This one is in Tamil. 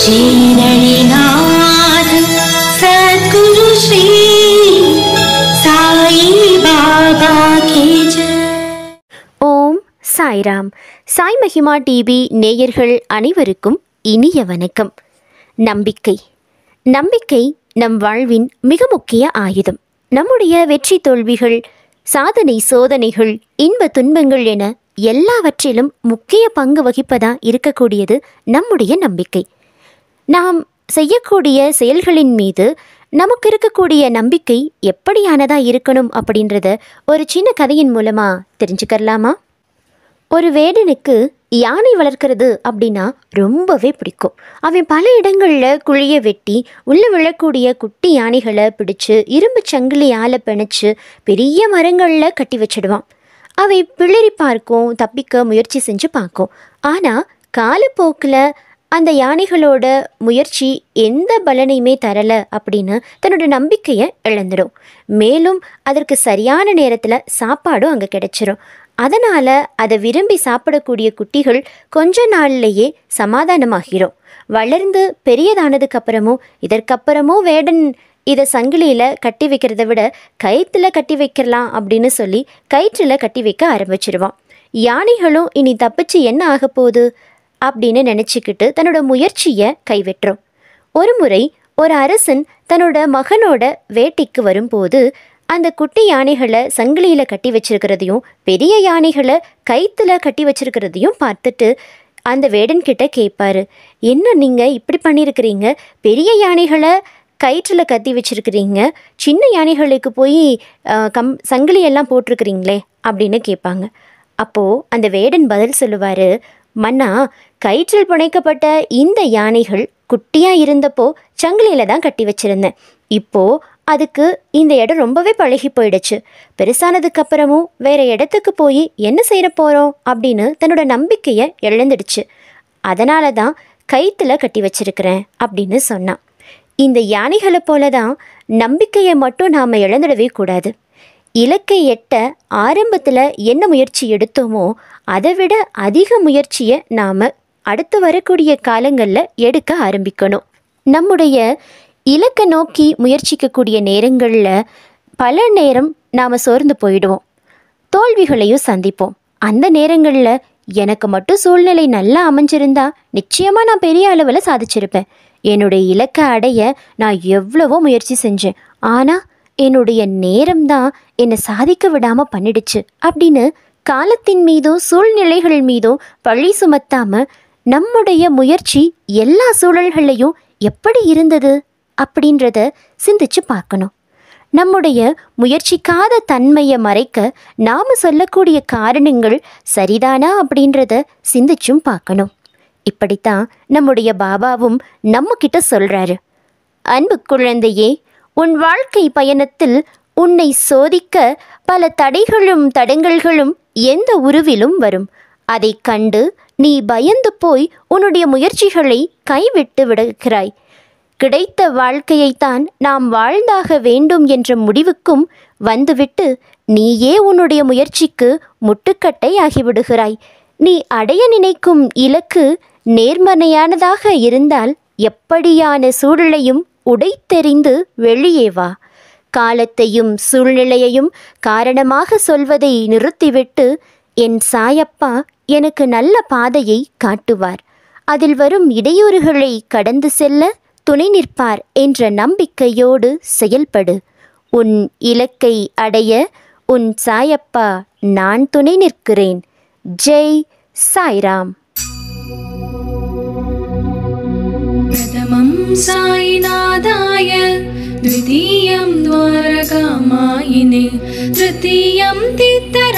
ஷீரணிநாத சத்குரு ஸ்ரீ சாயி பாபா கேஜ ஓம் சாய்ராம் சாய் மகிமா டிவி நேயர்கள் அனைவருக்கும் இனிய வணக்கம் நம்பிக்கை நம்பிக்கை நம் வாழ்வின் மிக முக்கிய ஆயுதம் நம்முடைய வெற்றி தோல்விகள் சாதனை சோதனைகள் இன்ப துன்பங்கள் என எல்லாவற்றிலும் முக்கிய பங்கு வகிப்பதா இருக்கக்கூடியது நம்முடைய நம்பிக்கை நாம் செய்யக்கூடிய செயல்களின் மீது நமக்கு இருக்கக்கூடிய நம்பிக்கை எப்படியானதாக இருக்கணும் அப்படின்றத ஒரு சின்ன கதையின் மூலமாக தெரிஞ்சுக்கலாமா ஒரு வேடனுக்கு யானை வளர்க்குறது அப்படின்னா ரொம்பவே பிடிக்கும் அவன் பல இடங்களில் குழியை வெட்டி உள்ளே விழக்கூடிய குட்டி யானைகளை பிடிச்சு இரும்பு சங்கிலியால் பிணைச்சு பெரிய மரங்களில் கட்டி வச்சிடுவான் அவை பிளறி பார்க்கும் தப்பிக்க முயற்சி செஞ்சு பார்க்கும் ஆனால் காலப்போக்கில் அந்த யானைகளோட முயற்சி எந்த பலனையுமே தரல அப்படின்னு தன்னோட நம்பிக்கையை இழந்துடும் மேலும் அதற்கு சரியான நேரத்தில் சாப்பாடும் அங்கே கிடைச்சிரும் அதனால் அதை விரும்பி சாப்பிடக்கூடிய குட்டிகள் கொஞ்ச நாள்லேயே சமாதானமாகிரும் வளர்ந்து பெரியதானதுக்கு அப்புறமும் இதற்கப்புறமும் வேடன் இதை சங்கிலியில் கட்டி வைக்கிறத விட கயிற்றில் கட்டி வைக்கலாம் அப்படின்னு சொல்லி கயிற்றில் கட்டி வைக்க ஆரம்பிச்சிருவான் யானைகளும் இனி தப்பிச்சு என்ன ஆக போகுது அப்படின்னு நினச்சிக்கிட்டு தன்னோட முயற்சியை கைவிட்டுரும் ஒரு முறை ஒரு அரசன் தன்னோட மகனோட வேட்டைக்கு வரும்போது அந்த குட்டி யானைகளை சங்கிலியில் கட்டி வச்சிருக்கிறதையும் பெரிய யானைகளை கைத்தில் கட்டி வச்சிருக்கிறதையும் பார்த்துட்டு அந்த வேடன் கிட்ட கேட்பாரு என்ன நீங்கள் இப்படி பண்ணியிருக்கிறீங்க பெரிய யானைகளை கயிற்றில் கத்தி வச்சுருக்கிறீங்க சின்ன யானைகளுக்கு போய் கம் சங்கிலியெல்லாம் போட்டிருக்கிறீங்களே அப்படின்னு கேட்பாங்க அப்போது அந்த வேடன் பதில் சொல்லுவார் மன்னா கயிற்றில் புனைக்கப்பட்ட இந்த யானைகள் குட்டியாக இருந்தப்போ சங்கிலியில் தான் கட்டி வச்சுருந்தேன் இப்போது அதுக்கு இந்த இடம் ரொம்பவே பழகி போயிடுச்சு பெருசானதுக்கு அப்புறமும் வேற இடத்துக்கு போய் என்ன செய்ய போகிறோம் அப்படின்னு தன்னோட நம்பிக்கையை இழந்துடுச்சு அதனால தான் கயிற்றில் கட்டி வச்சிருக்கிறேன் அப்படின்னு சொன்னான் இந்த யானைகளை போல தான் நம்பிக்கையை மட்டும் நாம் இழந்துடவே கூடாது இலக்கை எட்ட ஆரம்பத்தில் என்ன முயற்சி எடுத்தோமோ அதை விட அதிக முயற்சியை நாம் அடுத்து வரக்கூடிய காலங்களில் எடுக்க ஆரம்பிக்கணும் நம்முடைய இலக்கை நோக்கி முயற்சிக்கக்கூடிய நேரங்களில் பல நேரம் நாம் சோர்ந்து போயிடுவோம் தோல்விகளையும் சந்திப்போம் அந்த நேரங்களில் எனக்கு மட்டும் சூழ்நிலை நல்லா அமைஞ்சிருந்தா நிச்சயமாக நான் பெரிய அளவில் சாதிச்சிருப்பேன் என்னுடைய இலக்கை அடைய நான் எவ்வளவோ முயற்சி செஞ்சேன் ஆனால் என்னுடைய நேரம்தான் என்னை சாதிக்க விடாமல் பண்ணிடுச்சு அப்படின்னு காலத்தின் மீதோ சூழ்நிலைகள் மீதோ பழி சுமத்தாமல் நம்முடைய முயற்சி எல்லா சூழல்களையும் எப்படி இருந்தது அப்படின்றத சிந்திச்சு பார்க்கணும் நம்முடைய முயற்சிக்காத தன்மையை மறைக்க நாம் சொல்லக்கூடிய காரணங்கள் சரிதானா அப்படின்றத சிந்திச்சும் பார்க்கணும் இப்படித்தான் நம்முடைய பாபாவும் நம்மக்கிட்ட சொல்கிறாரு அன்பு குழந்தையே உன் வாழ்க்கை பயணத்தில் உன்னை சோதிக்க பல தடைகளும் தடங்கல்களும் எந்த உருவிலும் வரும் அதை கண்டு நீ பயந்து போய் உன்னுடைய முயற்சிகளை கைவிட்டு விடுகிறாய் கிடைத்த வாழ்க்கையைத்தான் நாம் வாழ்ந்தாக வேண்டும் என்ற முடிவுக்கும் வந்துவிட்டு நீயே உன்னுடைய முயற்சிக்கு முட்டுக்கட்டை ஆகிவிடுகிறாய் நீ அடைய நினைக்கும் இலக்கு நேர்மறையானதாக இருந்தால் எப்படியான சூழலையும் உடைத்தெறிந்து வெளியே வா காலத்தையும் சூழ்நிலையையும் காரணமாக சொல்வதை நிறுத்திவிட்டு என் சாயப்பா எனக்கு நல்ல பாதையை காட்டுவார் அதில் வரும் இடையூறுகளை கடந்து செல்ல துணை நிற்பார் என்ற நம்பிக்கையோடு செயல்படு உன் இலக்கை அடைய உன் சாயப்பா நான் துணை நிற்கிறேன் ஜெய் சாய்ராம் प्रथमं साईनाथाय द्वितीयं द्वारकामायिने तृतीयं तीर्थ